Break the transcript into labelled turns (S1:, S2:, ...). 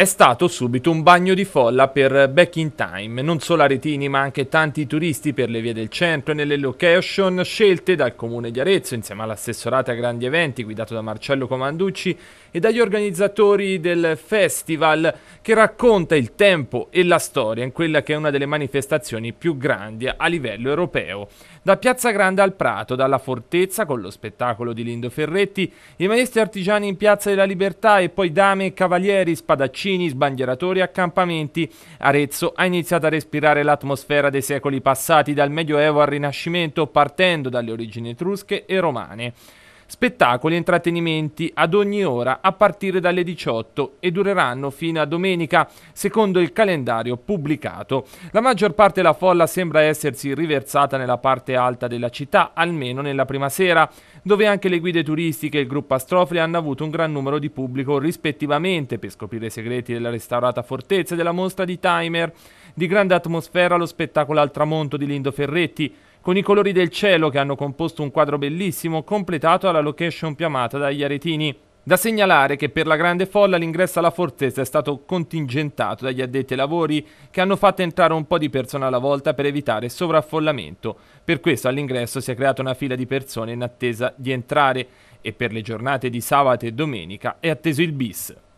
S1: È stato subito un bagno di folla per Back in Time, non solo aretini ma anche tanti turisti per le vie del centro e nelle location scelte dal comune di Arezzo insieme all'assessorata a grandi eventi guidato da Marcello Comanducci e dagli organizzatori del festival che racconta il tempo e la storia in quella che è una delle manifestazioni più grandi a livello europeo. Da Piazza Grande al Prato, dalla Fortezza con lo spettacolo di Lindo Ferretti, i maestri artigiani in Piazza della Libertà e poi dame e cavalieri, spadaccini vaccini, sbandieratori, accampamenti. Arezzo ha iniziato a respirare l'atmosfera dei secoli passati dal Medioevo al Rinascimento, partendo dalle origini etrusche e romane. Spettacoli e intrattenimenti ad ogni ora a partire dalle 18 e dureranno fino a domenica secondo il calendario pubblicato. La maggior parte della folla sembra essersi riversata nella parte alta della città, almeno nella prima sera, dove anche le guide turistiche e il gruppo Astrofili hanno avuto un gran numero di pubblico rispettivamente per scoprire i segreti della restaurata fortezza e della mostra di Timer. Di grande atmosfera lo spettacolo al tramonto di Lindo Ferretti, con i colori del cielo che hanno composto un quadro bellissimo completato alla location più amata dagli aretini. Da segnalare che per la grande folla l'ingresso alla fortezza è stato contingentato dagli addetti ai lavori che hanno fatto entrare un po' di persone alla volta per evitare sovraffollamento. Per questo all'ingresso si è creata una fila di persone in attesa di entrare e per le giornate di sabato e domenica è atteso il bis.